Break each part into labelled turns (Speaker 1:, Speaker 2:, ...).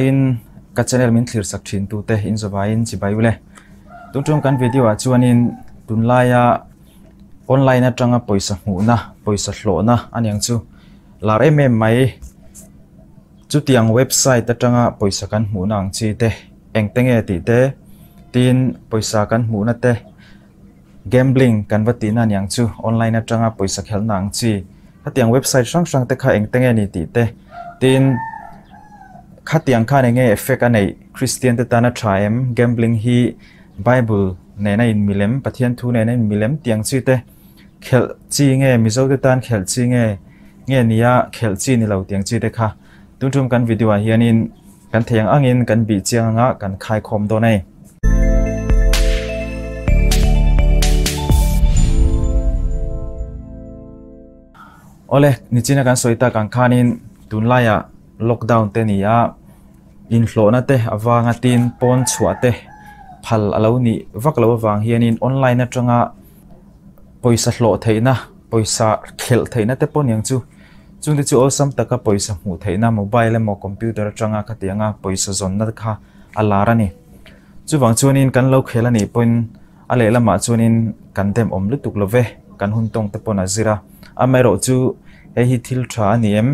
Speaker 1: in các channel min thlir sak thin tu te in so in chỉ bai ule tu tung kan video a chuanin tun laia online trang atanga poisa mu na bồi poisa hlo na aniang chu lar em em mai chu tiang website trang bồi poisa kan mu na ang chi te engteng e ti te tin bồi poisa kan mu na te gambling kan anh niang chu online trang bồi poisa khel na ang chi hatiang website sang sang te kha engteng e ni ti te tin ขัดเตียงข้าในเงยเอฟเฟกอันในคริสเตียนเตตานาทรายมเกมบลิงฮีไบเบิลในในมิเลมปะเทียนทูในในมิเลมเตียงซีเตเขลจีเงยมิโซเตตันเขลจีเงยเงี้ยนีะเขลจีนี่เราเตียงจีเตค่ะตุ้นทุ่มกันวิดีโอเฮียนินกันเทียงอ่างินกันบีเจียงอ่ะกันคายคมตัวในโอเลนี่จีนกันสวยตากันคานินตุนไล่อะ lockdown te ni a inhlawna te awanga tin pon chhuah te phal alo ni vak lo wang in online atanga poisa hlo theina poisa khel theina te pon yang chu chung te chu osam taka poisa mu theina mobile mo computer atanga khatianga poisa zonna kha alara ni chu wang chuanin kan lo khela ni point ale lama ah chuanin kan tem om lutuk love kan hun tong te pon azira amero chu he hi thil tha ni em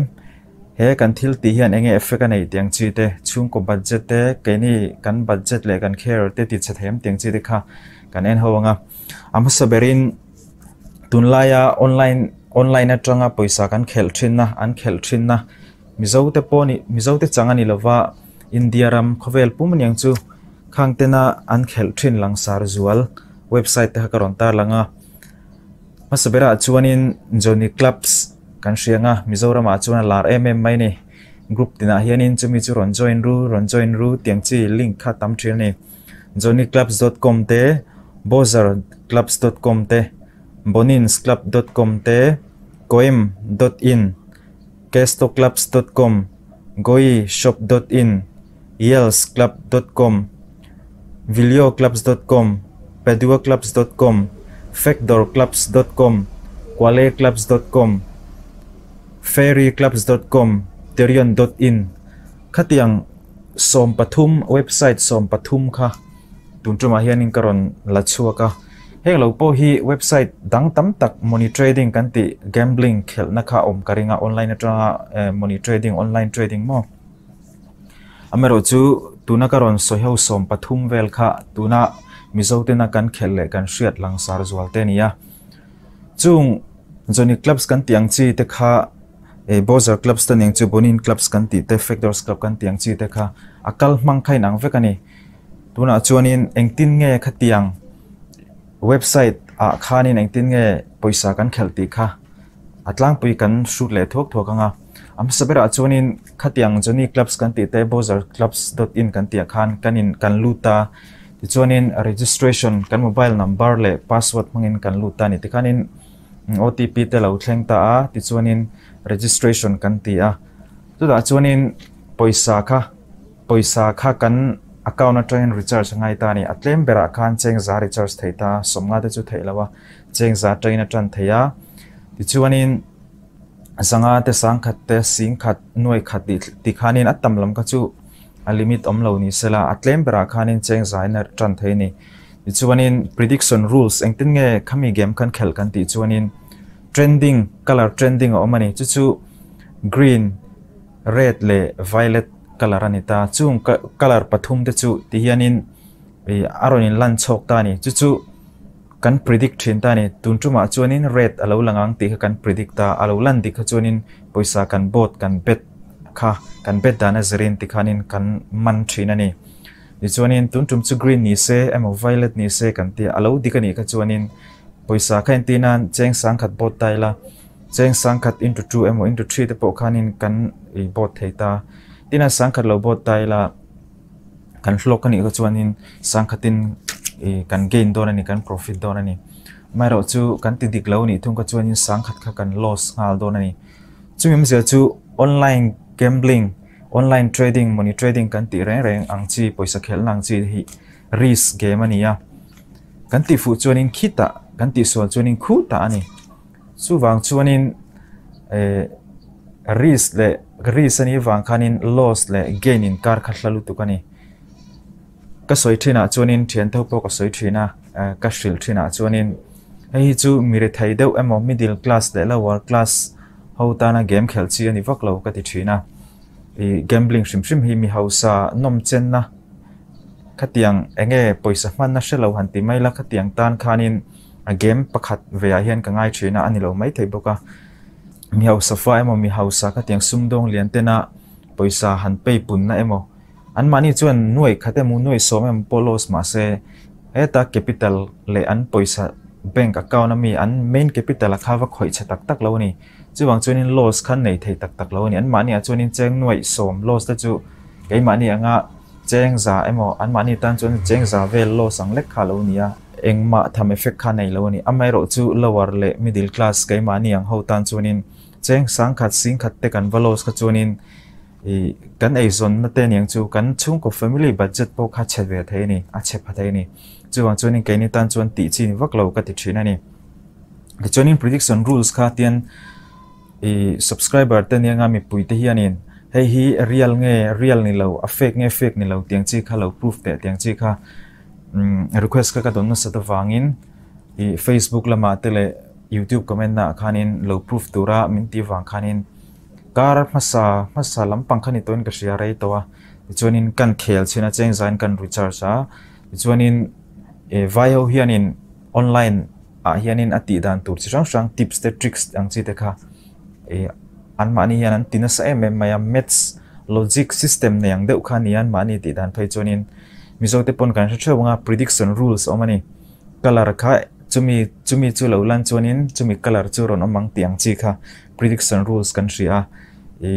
Speaker 1: he kan thil ti hian enge effect anei tiang chi te chung ko budget te keini kan budget le kan care te ti chathem tiang chi te kha kan en hoanga am saberin tunlaya online online atanga paisa kan khel thin na an khel thin na mizote poni mizote changani lova india ram khovel pum niang chu khangtena an khel thin langsar zual website te ha karon tar langa masabera chuanin joni clubs kan sianga mizoram ah a chuan lar em em mai ni group tina hianin chumi chu ron join ru ron join ru tiang chi link kha tam thil ni johnnyclubs.com te bozarclubs.com te boninsclub.com te coim.in kestoclubs.com goishop.in yelsclub.com vilioclubs.com peduaclubs.com factorclubs.com qualeclubs.com fairyclubs.com terion.in ขัดยังสมปทุมเว็บไซต์สมปทุมค่ะตุนจุมาเฮียนิงกรอนละชัวค่ะเฮงเราพอฮีเว็บไซต์ดังตั้มตักมอนิเทรดิ้งกันติ gambling เขลนะคะอมการิงาออนไลน์นะจ่อมอนิเทรดิ้งออนไลน์เทรดดิ้งมังอเมริกาตุนักรอนสอยเฮาสมปทุมเวลค่ะตุนามิโซเตนักันเขลเลกันเสียดลังสารจวัลเตนียจุงจนิคลับส์กันตียงจีเตค่ะ e bozer clubs tan yang chu bonin clubs kan ti te factors club kan tiang chi te kha à, akal mang khai nang ve kani tuna chuanin engtin nge tiang website a khanin engtin nge poisa kan khelti kha atlang pui kan shoot le thok thok anga am sabera chuanin khatiang joni clubs kan ti te bozer clubs.in dot kan tia à khan kanin kan luta ti chuanin registration kan mobile number le password mangin kan luta ni tikanin OTP te lau thleng ta a ti chuanin registration kan ti a tu da chuanin poisa kha poisa kha kan account atrain recharge ngai ta ni atlem bera khan cheng za recharge thei ta somnga te chu thei lawa cheng za train atran thei a ti chuanin sanga te sang khat te sing khat noi khat ti ti khanin atam lam ka chu a limit om lo ni sela atlem bera khanin cheng za ina tran thei ni ichuwanin prediction rules engtin nge khami game kan khel kan ti chuwanin trending color trending omani chu chu green red le violet color anita chu color pathum de chu ti hianin ei eh, aron in lan chok ta ni chu chu kan predict thin ta ni tun tuma chuanin red alo langang ti kan predict ta alo lan di kha chuwanin poisa kan bot kan bet kha kan bet dana zrin ti khanin kan man thina ni ti chuanin tun tum chu green ni se emo violet ni se kan ti alo dikani ka chuanin poisa khain tinan cheng sang bớt tay taila chẳng sang khát into two emo into three te khăn khanin kan i bot theita tina sang khat lo bot taila kan hlok ani ka chuanin sang khatin kan gain don ani kan profit don ani mai ro chu kan ti dik lo ni thung ka chuanin sang khát kha kan loss ngal don ani chungim se chu online gambling online trading money trading kan ti reng reng ang chi poisa khel lang chi hi risk game ania kan ti fu chuanin khita kan ti so chuanin khu ta ani chu wang chuanin e risk le risk ani wang khanin loss le gain in kar khahlalu tu kani ka soi thina chuanin thian tho po ka soi thina eh, ka shil thina chuanin hei chu mire thai deuh emaw middle class le lower class ho ta na game khel chi ani vak lo ka ti thina i gambling shim shim hi mi hausa nom chen na khatiang enge poisa man na shelo han ti mai la khatiang tan khanin a game pakhat ve a hian ka ngai thina ani lo mai thei boka mi hausa fa emo mi hausa khatiang dong lian te na poisa han pei pun na emo an mani chuan nuai khatemu nuai som em polos ma se eta capital le an poisa bank account ami an main capital a khawa khoi chatak tak lo ni chứ bằng chuan in loss khan nei thì tak tak lâu ni anh mani a chuan nên cheng nuôi som loss ta chu kei mani anga cheng za emo an mani tan chuan cheng za về loss ang lek kha lo ni a mà tham effect kha lâu lo anh amai rồi chu lower le middle class cái kei mani anh hậu tan chuan nên cheng sang khat sing khat te kan loss kha chuan in i kan ei zon na te niang chu kan chung ko family budget bao kha che về thế ni a che pha thế ni chu bằng chuan nên cái này tan chuan ti chi ni vak lo ka ti thina ni chuan in prediction rules kha tiền อีสับสคริปเปอร์เตนียงามีปุ่ยที่ยานินเฮ้ยเรียลเงี้ยเรียลนี่เราเอฟเฟกเง่เอฟเฟกนี่เราเตียงจีค่าเราพิสูจน์แต่เตียงจีค่ะอืมรีเควสก็กระต้ดนั่งสัตว์ฟังอินอีเฟซบุ๊กละมาเตเลยยูทูบคอมเมนต์นะขานินเราพิสูจน์ตัวเระมินตีฟังขานินการภาษาภาษาลำพังขานินตัวนี้ก็เสียไรตัวดิจวนนินกันเคลชินะเจงซานกันริชาร์ดอ่ะดิฉันนินเอ่อไวโอเฮียนินออนไลน์อ่ะเฮียนินอธิิดันตัวชิฉันฟังทิปส์เตทริกส์อังซีเตค่ะอันมาเนี่ยันตินสเอ็มเอ็มมายาเมทส์ลอจิกซิสเต็มเนี่ยยังเดือกันีอันมานี่ติดดันไปจนนีนมิโซเตปนการช่วยบังคับพริดิคชันรูลส์ออกมานี่ยกลาร์ค่ะจุ่มีจุ่มีจุลาอุลันจนนีนจุ่มีกลาร์จูรอนอมังตียงจีค่ะพริดิคชันรูลส์กันเสียอ่ะอี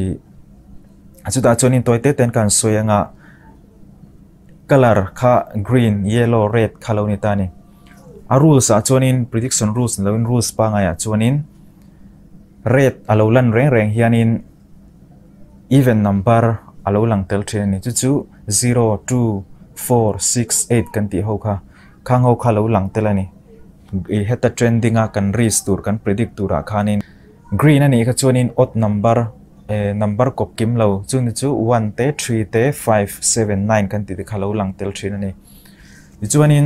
Speaker 1: อาจุดอาจนี่ตัวเต้นการสวยงะกลาร์ค่ะกรีนเยลโล่เรดคาลาวนิตานี่อารูลส์อาจนินพริดิคชันรูลส์ลาวินรูลส์ปังไงอาจนี่ rate alo lan reng reng in even number alo lang tel thin ni chu chu 02468 kan ti ho kha khang ho kha lo lang tel ani e heta trending a kan ris tur kan predict tur a khanin green ani kha chuanin odd number e number kop kim lo chu ni chu 1 te 3 te 5 7 9 kan ti kha lo lang tel thin ani ni chuanin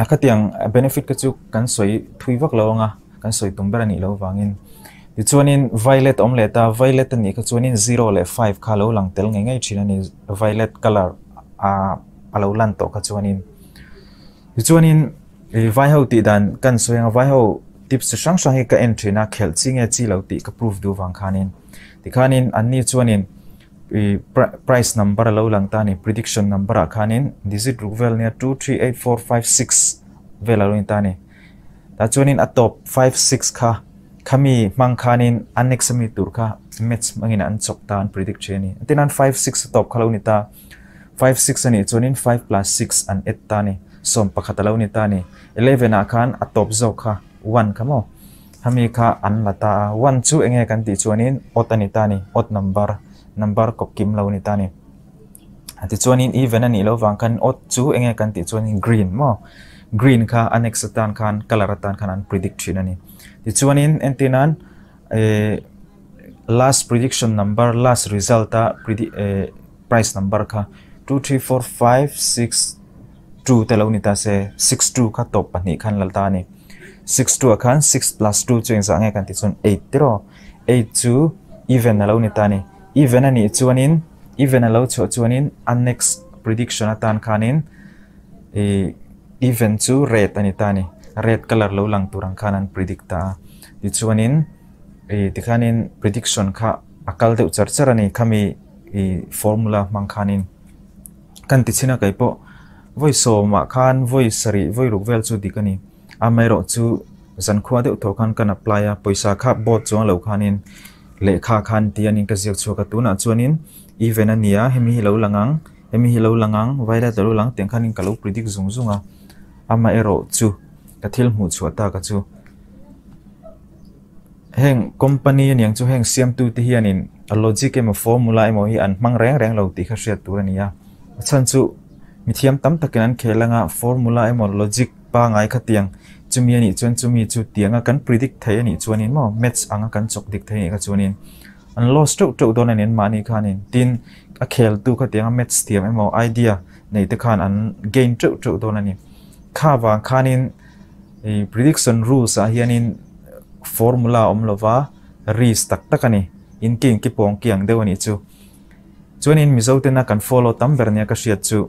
Speaker 1: hakatiang benefit ka chu kan soi thui vak lo nga kan soi tumber ani lo wangin ti chuanin violet om le ta violet ni ka chuanin 0 le 5 kha lo lang tel ngai ngai thina ni violet color a alo lan to ka chuanin ti chuanin e vai ho ti dan kan soyang vai ho tip se sang sang ka entry na khel chinge chi lo ti ka proof du wang khanin ti khanin an ni chuanin e price number lo lang ta ni prediction number a khanin digit ruvel ne 238456 vela lo in ta ni ta chuanin a top 56 kha kami mangkanin anek semi turka match mangina an chokta an predict cheni tinan 5 6 top kalau ni ta 5 6 ani chonin 5 plus 6 an et tani som pakhatalaw ni ta ni 11 a khan a top zo kha 1 kamo hami kha an lata 1 2 enge kan ti chonin ot ani ta ni ot number number kok kim lo ni ta ni ati chonin even ani lo wang kan ot 2 enge kan ti chonin green mo green ka anex tan kan color tan kan an predict chin ani ti chuan entinan a e, last prediction number last result a e, price number ka 234562 telawni ta se 62 ka top pani khan lalta ni 62 akhan 6 plus 2 chuan sang e kan ti chuan 8 tro 82 even alawni ta ni even ani chuan in even alaw chu chuan in an next prediction atan khanin e event chu red ani tani red color lo lang turang khanan predict ta ti chuanin e ti khanin prediction kha akal deuh char char ani khami e formula mang khanin kan ti china kai po voi so ma khan voi sari voi ruk vel chu dikani amai ro chu zan khuwa deuh tho khan kan apply a poisa kha bot chuang lo khanin le kha khan ti anin ka zek chu ka tuna chuanin even ania hemi hi lo langang hemi hi lo langang vaira lo lang teng khanin ka lo predict zung zunga ama ero chu ka thil mu chu ta ka chu heng company yang chu heng siam tu ti hian in a logic em a formula emo hi an mang reng reng lo ti kha hriat tur ania chan chu mi thiam tam takin an khelanga formula emo logic pa ngai khatiang chumi ani chuan chumi chu tianga kan predict thei ani chuan in mo match anga kan chok dik thei ka chuan in an lo stroke to don an in mani khan in tin a khel tu khatianga match thiam emo idea nei te khan an gain to to don ani kava kanin e, prediction rules a ah, hianin formula omlova risk tak takani in king ki pong kiang wani chu chuan in na kan follow tam bernia ka shiat chu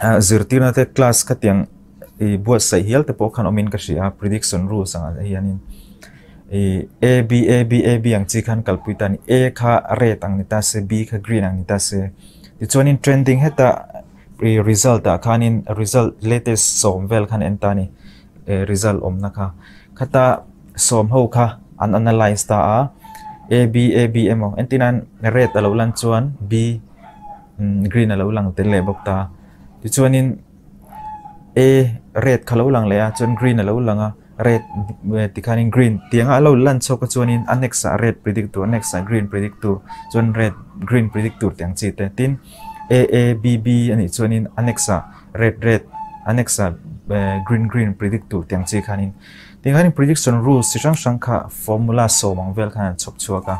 Speaker 1: ah, zirtirna te class tiang e buat sai hial te pokhan omin ka a ah, prediction rules a hianin e a b a b a b ang chikhan kalpuitan a kha red ang nita b kha green ang nita se ti chuanin trending heta pre result อะคันิน result latest สมเวลคันเอนตานี่ี e ัลต์อมนะคะคตาสมฮาค่ะอันันไลน์สตา A B A B M เอ็นตินัน r อะเราลังชวน B รีนอะไราลังเตลเลบอกตาดิชวนินี r เอเขาลังเลยอะชวนรีนอะไราลังอะ r เ d ติคันิน g r e e เตียงไรวลังชกชวนิน annex red p r ิ d ิ c t ตัว a n n น x green p r e d ิ c t ตัวชวนเรดกรีนพิจิตรตัวเตียงจีเตติน A A B B อันนี้ส่วนนี้ annexa red red annexa green green predict ตัวเตียงจีขันินเตียงขันิน prediction rules สิ่งสังค่ะ formula สมังเวลขันชกชัวกัน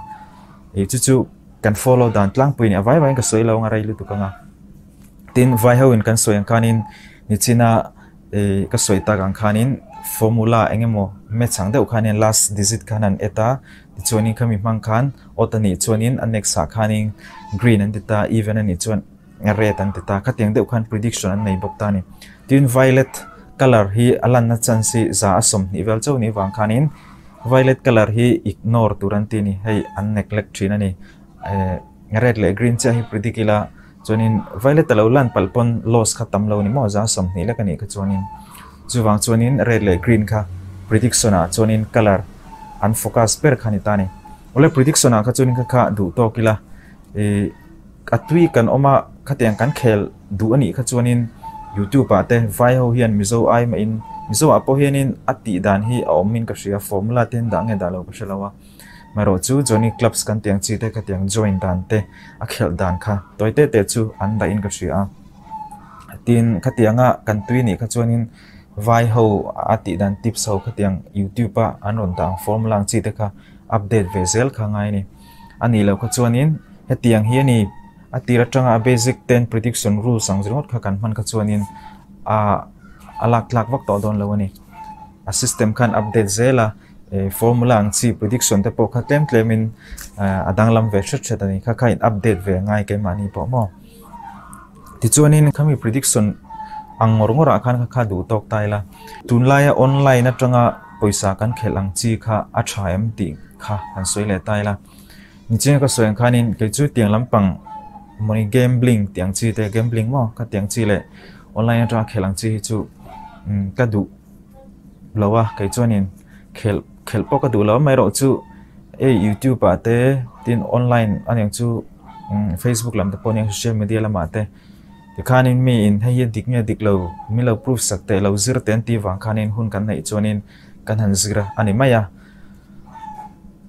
Speaker 1: ไอ้จู่ๆกัน follow ดันตั้งปุ่นเ่าไว้ไว้ก็สวยเราอะไรลุตุกันอ่ะต่นไว้เฮาอินกันสวยขันินนี่จีน่าเอ้ก็สวยตากันขันิน formula เองมั้งเมื่สังเดอขันิน last digit ขันันเอตาที่ชวนีินขมีมังคันอตันนี่ชวนี้ annexa ขันิน green อันติตา even อันนี่ชวน red and the ta khateng the khan prediction and neighbor tani tin violet color he alana chansi za asom ni vel chau ni wang khanin violet color he ignore turan ti ni hei neglect chinani ani red le green cha hi predicula chuanin violet lo lan palpon loss katam lo ni mo za som ni lakani kani ka chuanin chuwang chuanin red le green ka prediction a chuanin color and focus per khani ole prediction a kha chuanin kha kha du to kila e atui kan oma khát tiếng cắn khel đủ anh ấy khát chuan in YouTube à te vai hậu hiền mizo ai mà in mizo apo hiền in ati đàn hi mình min kasia formula ten dang nghe dalo kasalawa mà rồi chú cho Johnny Clubs kan tiếng chi te khát tiếng join dan te a khel dan kha toi te te chu anh da in kasia tin khát tiếng à kan tuy ni khát chuan in vai hậu ati đàn tips sau khát tiếng YouTube à anh ron dang formula chi te kha update về zel kha ngay nè anh đi lâu khát chuan in hết tiếng hiền ni atira changa basic 10 prediction rules sang zirot kha kan man kha chuanin a alak lak vak to don lawani a system kan update zela e formula ang chi prediction te po kha claim claim in e, adang lam ve shat chat ani kha kain update ve ngai ke mani po mo ti chuanin khami prediction ang ngor ngor akhan kha kha du tok taila tun lai online na changa poisa kan khelang chi kha a cha em ti kha han soile taila ni chen ka soen khanin ke chu tiang lampang moni gambling tiang chi te gambling mo ka tiang chi le online ra khelang chi chu ka du lawa kai chonin khel khel po ka du lawa mai ro chu e youtube ate à tin online anyang chu facebook lam te pon social media lam ate à ti khanin mi in hei dik me dik lo mi lo proof sak te lo zir ten ti wang khanin hun kan nei chonin kan han zira ani maya à,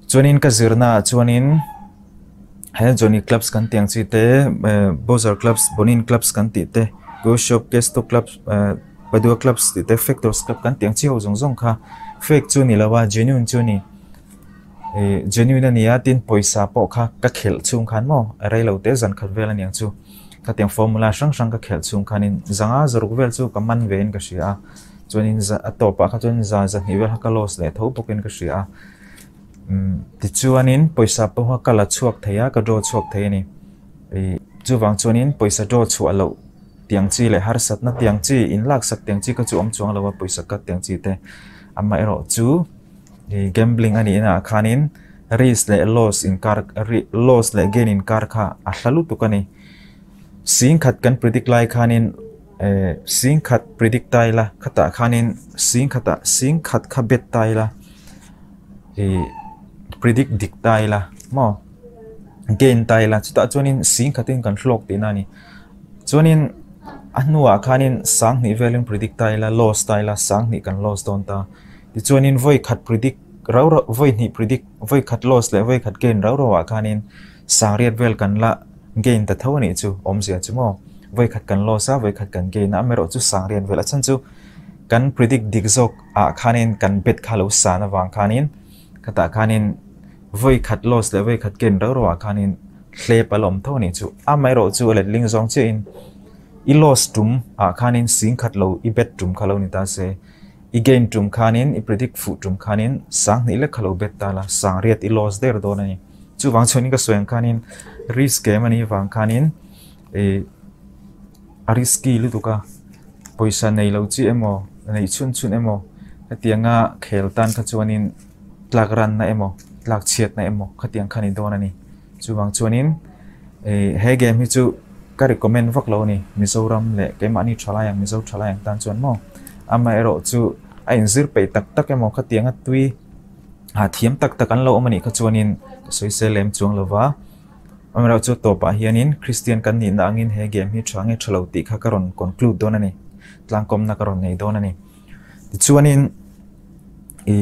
Speaker 1: chonin ka zirna chonin हैं जोनी क्लब्स कंटी अंशी ते बोझर क्लब्स बोनीन clubs कंटी ते go shop केस तो क्लब्स बदुआ क्लब्स ते ते फैक्टर्स क्लब कंटी अंशी हो जोंग जोंग का फैक्ट चुनी लवा जेनुइन चुनी जेनुइन ने या तीन पैसा पो का का खेल चुंग खान मो अरे लोटे जन खबर लेने अंशु का तीन फॉर्मूला शंग शंग का खेल चुंग खान इन जंगा जरूर वेल चु कमन वेन का शिया चुनी अतोपा का चुनी जा जा हिवेल हकलोस ले थोपो किन का शिया ติชวนินปุยสับปะกะละชวกเทียกะโดชวกเทียนี่จู่วังชวนินปุยสะโดชวกเลวเตียงจีเลยฮาร์สัตนาเตียงจีอินลักสักเตียงจีก็จู่อมจวงเลว่าปุยสักกดเตียงจีเตอันมาเอรจู่เกมบลิงอันนี้นะคานินริสเลยลอสอินคาร์ริลอสเลยเกนอินคาร์ค่ะอัศลุตุกันนี่สิงขัดกันพฤติกรายคานินเออสิงขัดพฤติกรายละขัดตาคานินสิงขัดสิงขัดขับเบ็ดตายละทีพิจิกดิกตายละมอเกณฑ์ตายละจุดจวนินสิงคัดินกันโลกตีนานี่จวนินอันนัวขานินสังนิเวลินพิจิกตายละลอสตายละสังนิกันลอสตอนตาดิจวนินวัยขัดพิจิกเราวัยนี่พิจิกวัยขัดลอสและวัยขัดเกณฑ์เราเราขานินสังเรียดเวลกันละเกณฑ์แต่เท่านี้จูอมเสียจูมอวัยขัดกันโลซาวัยขัดกันเกณฑ์นะไม่รู้จะสังเรียนเวลาฉันจู้กันพิจิกดิกซอกอาคานินกันเบ็ดคาลุสานะวางคานินกระตาคานิน voi khat los le voi khat ken ro ro khanin hle palom tho ni chu amai ro chu le ling zong che in i los tum a khanin sinh khat lâu i bet tum khalo ni ta se i gain tum khanin i predict fu tum khanin sang ni le khalo bet ta la sang riat i los der do na ni chu wang choni ka soyang khanin risk game anh mani wang khanin e ariski lu tuka poisa nei lâu chứ emo nei chun chun emo tiếng tianga khel tan kha chuanin plagran na emo lak chiat na emo khatiang khani don ani chuwang chuanin e hệ game hi chu ka recommend vak lo ni mizoram le ke mani thala yang mizo thala yang tan chuan mo ama ero chu a inzir pe tak tak emo khatiang tắc ha thiam tak tak an lo mani kha chuanin soise lem chuang lova amra chu to pa hianin christian kan ni đang angin hệ game hi thange thalo ti kha karon conclude don này tlang kom na karon nei don ani chú chuanin e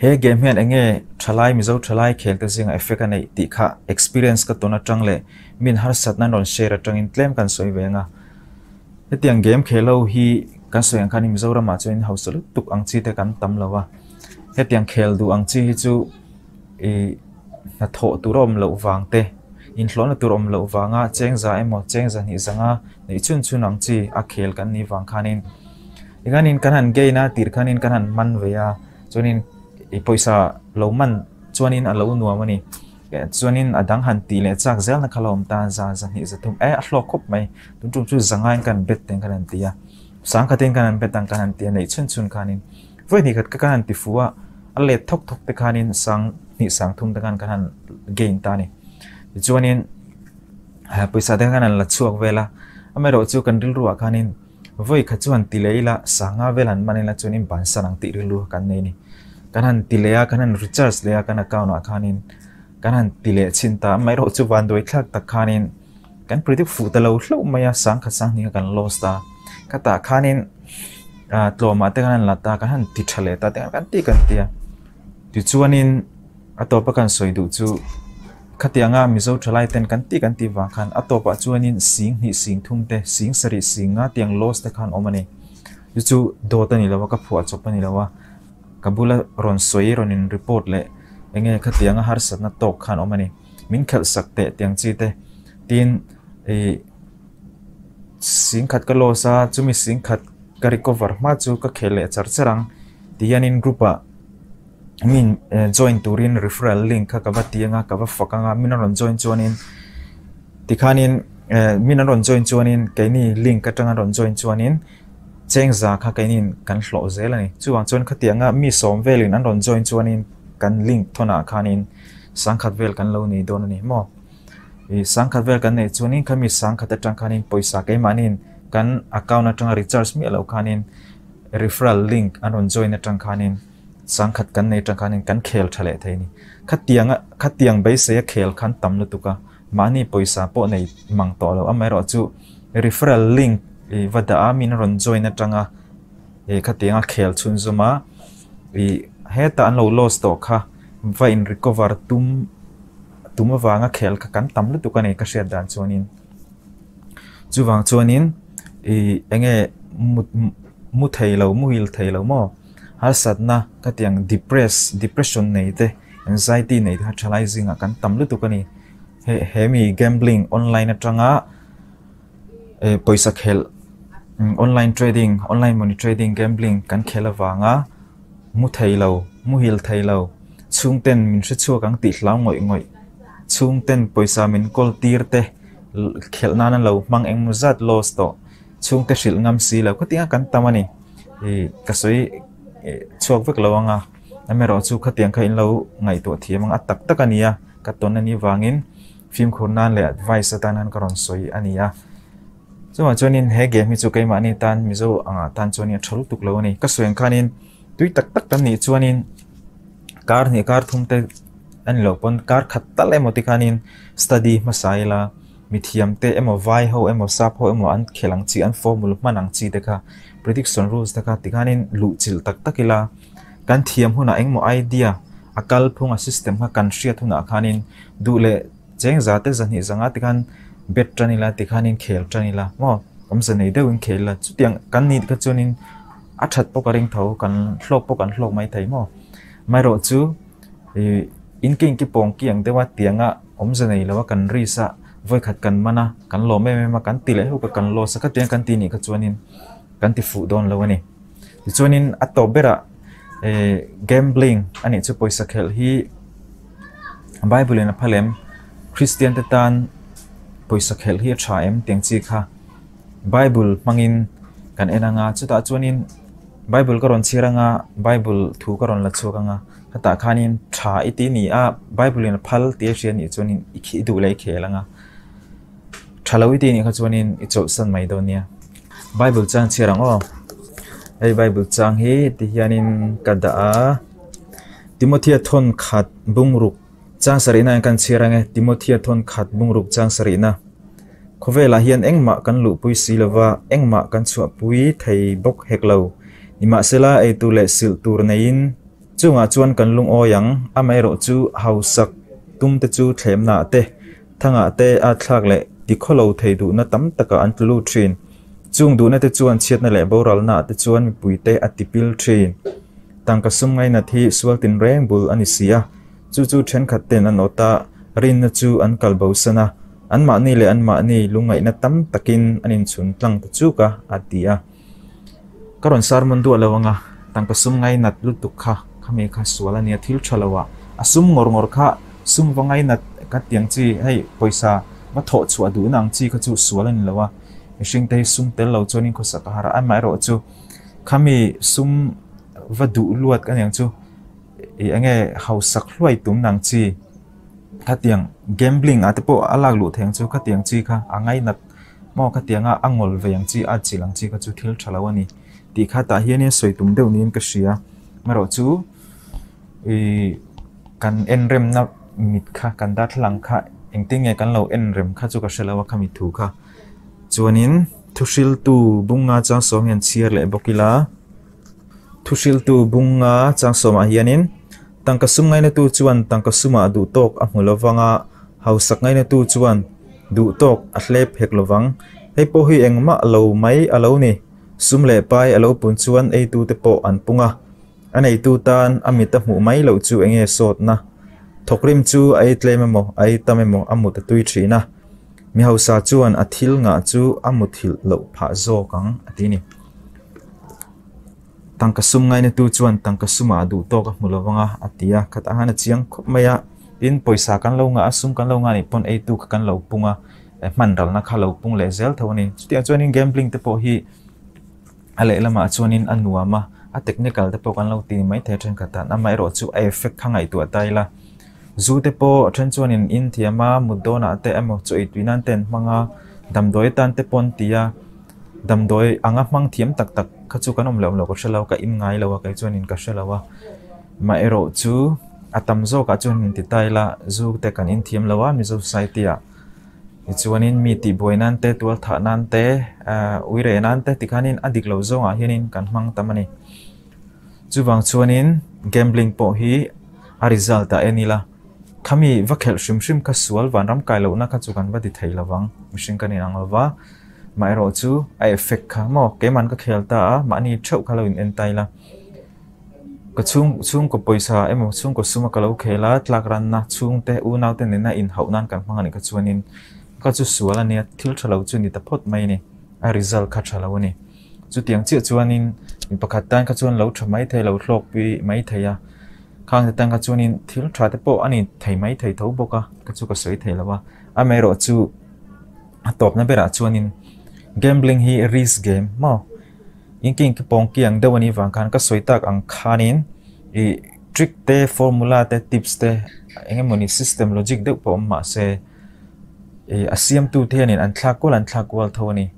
Speaker 1: he game hen enge thalai mi zo thalai khel ka zinga effect anei ti kha experience ka tona changle min har satna non share atang in claim kan soi venga hetiang game khelo hi kan soi ang khani mizoram ma chuin hausol tuk ang chi te kan tam lawa hetiang khel du ang chi hi chu e na tho turom lo wang te in thlona turom lo wanga cheng za emo cheng za ni zanga nei chun chun ang chi a khel kan ni wang khanin iganin kan han ge na tir khanin kan han man veya chunin อพอยสาเรามันชวนีนเราหนัวมันนี่ชวนินอดังหันตีเลยจากเจ้านะครับเราตาจ้าจะเี่นจะทุ่มเออหลอกคบไหมตุ้มตุ้มชุดสังเกตการเบ็ดเต็งการันตีอะสังเกต็งกันเบ็ดตังการันตีในชุนชุนการนินเวทีกัดกันตีฟัวอะไรทุกทุกตะกันนินสังนี่สังทุ่มตงกันกันเกงตานี่ชวนินเ่อพอยสาเต็งกันละช่วงเวลาอเมริกาช่วงกัน่องรัวกันนีนเวทยกัดชวนตีเลยละสังหาเวลามันนี่ละช่วงนี้บ้านสังตีเรื่องรัวกันนี่การันติเลียขนานริชาร์สเลียขนาดก้าวหน้าขานินขนาดติเลียชินตาไม่รู้จะวันด้วยคลักตะขานินกันพริตฟูตะเลวลูกไม่ยาสังขสังนิ่กันลอสตาก็ตาขานินตัวมาเตการันลัตตาขนาดติดทะเลตาแต่ขนาดตีกันเตียดูจวันินอัตโตปะการสวยดูจูขัดยังงามิโซทะเลเต็นกันตีกันตีวังขันอัตโตปะจวันินสิงหิสิงทุ่มเตสิงสิริสิงหอาเตียงลอสตะขันออกมาเนี่ยดูจูโดตันี่แล้วว่าก็ผัวจบไปนี่แล้วว่า kabula ron soi ron in report le enge kha tianga har sat na tok khan omani min khel sakte tiang chi te tin e sing khat ka lo sa chumi sing khat ka recover ma chu ka khele char charang tian in grupa min e, join turin referral link kha ka ba tianga ka ba fakanga min ron join chuanin tikhanin e, min ron join chuanin kaini link ka tanga ron join chuanin เจงจากกันนี่กันหล่อเจลนี่จวนจวนขัดเตียงอ่ะมีสมเวลินอันรอนจอยจวนนี่กันลิงทนาคานินสังขัดเวลกันเลานี่โดนนี่มอสังขัดเวลกันเนี่ยจวนนี่เขมีสังขัดจังคานินปอยสักไอมานินกันอาการนัดจังริชาร์สมีเลาคานิน referral link อันรอนจอยนัดจังคานินสังขัดกันในจังคานินกันเคลทะเลไทยนี่ขัดเตียงอ่ะขัดเตียงใบเสียเคลขันต่ำลุตุกะมานี่ปอยสาโปในมังตอเราอเมราจู referral link e vada amin ron join atanga e khatinga khel chun zuma e heta an lo loss to kha vain recover tum tuma wanga khel ka kan tam lu tukane ka sher dan chonin chuwang chonin e enge mu thei lo mu hil lâu lo mo har na cái tiếng depress depression này te anxiety này thì nei căn tâm lực kan tam lu hệ hệ hemi gambling online atanga e poisa khel online trading online money trading gambling kan khela wanga mu thailo mu hil thailo chung ten min se chu kang ti hlau ngoi ngoi chung ten poisa min kol tir te khelna nan lo mang eng mu zat lost to chung te shil ngam si lo khatinga kan tamani e kasoi chuak vek lawanga amero chu khatiang kha in lo ngai to thiamang atak takania katon ani wangin phim khurnan le advice atan an karon soi ania mà cho nên hệ ge mình chu cái ma ni tan mi zo anga tan choni thol tuk lo ni ka sueng khanin tui tak tak tan Cho nên car này car thùng tê anh lo pon car một le moti khanin study mà sai là mình masaila tê em emo vai ho emo sap ho emo an khelang chi an formula manang chi dekha prediction rules thì dekha tikanin lu chil tak takila kan thiam huna engmo idea akal phunga system ka country thuna khanin du giá le cheng zate zani zanga tikan เบ็ดจานิลาติขานินเขลจานิลาว่าคำเสนอเดวินเขลละจุดยังกันนี่ก็จุนินอัดชัดปกันเริงเท่ากันโลกปกันโลกไม่ไทยมั้ไม่รู้จูอินกิ่งกี่ปองกี่อย่างแต่ว่าเตียงอ่ะอมเสนอแล้วว่ากันรีสะวยขัดกันมานะกันโลไม่ไม่มากันตีเลยหูกกันโลสักเตียงกันตีนี่ก็จุนินกันติฟูดอนแล้ววันี่จุนินอัตโตเบระเอ่อ gambling อันนี้จะไปสักเหลทีไบเบิลนะพะเลมคริสเตียนเตตัน poisa khel hi tha em teng chi kha bible mangin kan enanga chuta chuanin bible karon chiranga bible thu karon la chukanga hata khanin tha iti ni a bible in phal te rian i chuanin ikhi du lai khelanga thaloi te ni kha chuanin i chau san mai donia bible chang chirang o ei bible chang hi ti hianin kada a timothea thon khat bungruk จางสรีนากันเชียร์ไงติโมเทียทนขัดบุงรุกจางสรีนาคเวลาเฮียนเอ็งมากันลุปุยสีลว่าเอ็งมากันสวปุยไทยบกเฮกเลวนิมาเซลาไอตุเลสิลตูร์นินจูงอาจวนกันลุงออยังอเมรจูเฮาสักตุ้มตะจูเทมนาเตทั้งอาเตอาทากเลดิคเลวไทยดูนตั้มตะกอันตลูทรินจูงดูนตะจวนเชียดนั่นแหละบรัลนาตะจวนปุยเตอติปิลทรินตังกระสุ่มไงนาทีสวกตินแรงบุลอันิเสีย chu chu then khat ten an ota rin na chu an kal bawsana an ma ni le an ma ni lungai na tam takin an in chun tlang tu chu ka atia karon sar mon du alawanga tang ka sum ngai nat lu tu kha khame kha suala ni athil chhalawa asum ngor ngor kha sum wangai nat ka tiang chi hai poisa ma tho chu adu nang chi ka chu suala ni lawa ishing te sum tel lo chonin kho sa ka ha ai ma ro chu khami sum vadu luat kan yang chu เองเงเขาสักลวยตุ้มนังจีขัาเตียงเกม b l i n g อาจจะพวกอะไรหลุดแทงจูัดเตียงจีค่ะอ่างไงนัดมองัดเตียงอ่ะอางงอลเวียงจีอาจีหลังจีก็จูเทิลชะลาวันนี้ทีขัาตาเฮียเนี่ยสวยตุ้มเดียวนี้ก็เสียมารอจูอีกันเอ็นเรมนับมิดค่ะกันดัดหลังค่ะเองติ้งไงกันเราเอ็นเรมค่ะจู่ก็เชล้วะค่ะมิถูกค่ะจวนนี้ทุชิลตูบุงอาจย์สองเงินเชียร์เลยบอกกีฬาทุชิลตูบุงอาจารส์งอาเฮียนิน tang tangkasum ngay na tu chuan tangkasuma du tok a hmulovanga hausak ngay na tu chuan du tok a hlep hek lovang hei po hi engma alo mai alo ni sum le pai alo pun chuan ei tu te po an punga anei tu tan amita hmu mai lo chu enge sot na thokrim chu ai tlememo ai amu amut tui na mi hausa chuan athil nga chu amu hil lo pha zo kang atini tăng sum ngai na tu chuan tangkasuma du to ka mulawanga atia khat anga na chiang khop maya in poisa kan lâu nga sum kan lâu nga ni pon ai tu kan lo punga eh, man dal na kha lo pung le zel thawani chutia chuan in gambling te po hi ale lama chuan in anua ma a technical te po kan lo ti mai the then kata na mai rồi chu a effect khangai tu atai la zu te po then chuan in in thiama mudona te emo chu e tuinan ten manga damdoi tan te pon tia ดำโดยอ่างมังเทียมตักตักขจุกันอมเหลวเหลวก็เชลาวก็อิมไงเลวก็จวนินก็เชลาวมาเอโรจูอัตมโซก็จวนินติดใจละจูแต่กันอินเทียมเลวมิจูไซตียะจวนินมีติบวยนันเตตัวถานันเตอุเรนันเตติขันินอดิกลาวโซงอาเฮนินกันมังตามนีนจูบังจวนินเกมบลิงโอฮีอาริซัลต์เอ็นนี่ละขมีวักเหลชิมชิมก็สวลวันรำไกลเลวนักจุกันวัดิเทยเหลวังมิชิงกันินังเหลว่า mai rồi chú ai effect khá mò cái màn có khéo ta mà anh chậu khá lâu in tay là cái chung chung có paisa em một chung có sum có lâu khéo là tlak ran na chung te u nau te nena in hậu nan kan mang anh cái chuyện in cái chú sủa là nè thiếu trả lâu chuan đi tập phốt mai nè a à, result khá trả lâu nè chú tiếng chữ chuyện in mình bắt tan có chuyện lâu trả mai thấy lâu lộc bị mai thấy à khang thì tan có chuyện in thiếu trả tập po anh thấy thầy mai thầy thấu bốc à có chú có sấy thầy là ba anh à, mai rồi chú à, tập nó bây giờ chuyện in gambling hi risk game mo inking ki pongkiang dewani wang khan ka soitak ang khanin i trick te formula te tips te engemoni system logic de pom ma se e asiam tu thenin an thlakol an thlakwal thoni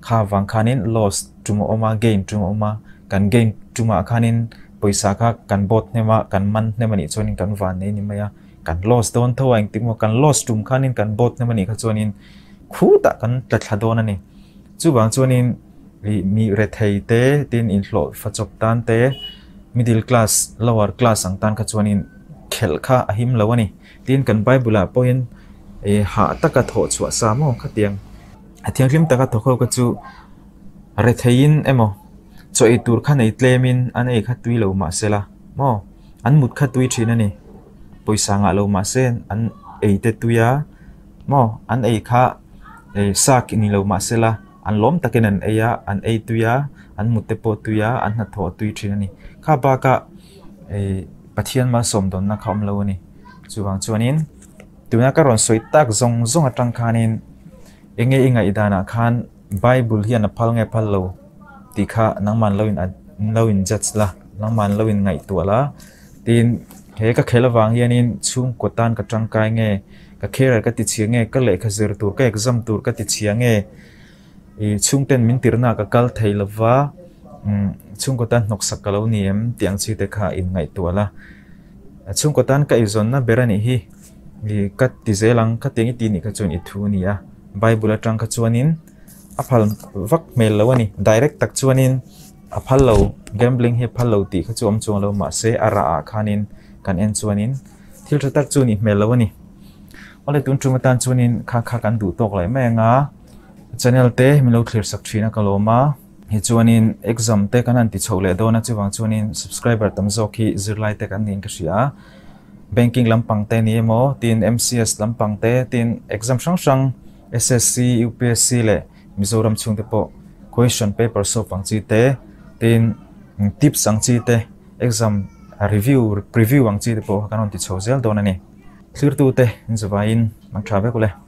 Speaker 1: kha wang khanin loss tuma oma gain tuma oma kan gain tuma khanin poisa kha kan bot nema kan man nemani chonin kan wan nei ni maya kan loss don thawang timo kan loss tum khanin kan bot nemani kha chonin khu ta kan tatla don ani chu bang chuanin mi rethei te tin in hlo fachop tan te middle class lower class ang tan kha chuanin khel kha ahim lawani tin kan bible a poin e ha taka tho chua sa mo kha tiang athiang lim taka tho kho ka chu rethein emo cho e tur kha nei tlemin an ei kha tui lo ma sela mo an mut kha tui thin ani poisa nga lo ma sen an ei te tuya mo an ei kha e sak ni lo ma sela อันล้มตะกินอันเอียอันเอตุยาอันมุตเตปตุยาอันหัดหัวตุยทีินนี่ข้าบากะไอ้ปะเทียนมาสมดนนะคำเลวนี่จวงจวนินตัวนักการสวยตักจงจงอัตังคานินเองเองอิดานะขานไบเบิลเฮียนพัลเงพัลโลตีข้านังมันเลวินเลวินจัดละนังมันเลวินไงตัวละตีนเฮก็เคลวังเฮียนินชุ่มกดตันกับจังกายเงก็เครก็ติดเชียงเงก็เลยขจรตัวก็เอกซัมตัวก็ติดเชียงเง yi tsung ten min tirnaa ka kaal thayi labwa tsung ko tan noksaka lau niyam tiyaan tsuita ka in ngay tuwa la tsung ko tan ka izon na berani hi yi kat tizelang kat tiang iti nii ka tsuen ithu ni ya bai bulatang ka tshuan niin apal wak me direct tak tshuan niin apal gambling hee apal lau ti ka tshuan om tshuan lau maasai araaa ka nini ka nian tshuan niin thiltra tak tshuan nii me lawa ole tun trumataan tshuan niin kaa kaa kan dhuu tok lai maa ya channel te mi lo clear sak thina ka hi chuanin exam te kan an ti chho le dona chuwang chuan subscriber tam zo khi zirlai te kan nin ka sia banking lampang te ni mo tin mcs lampang te tin exam sang sang ssc upsc le mi zo chung te po question paper so pang chi te tin tip sang chi te exam review preview ang chi te po kan ti chho zel na ni clear tu te in zawain ma thabe ko le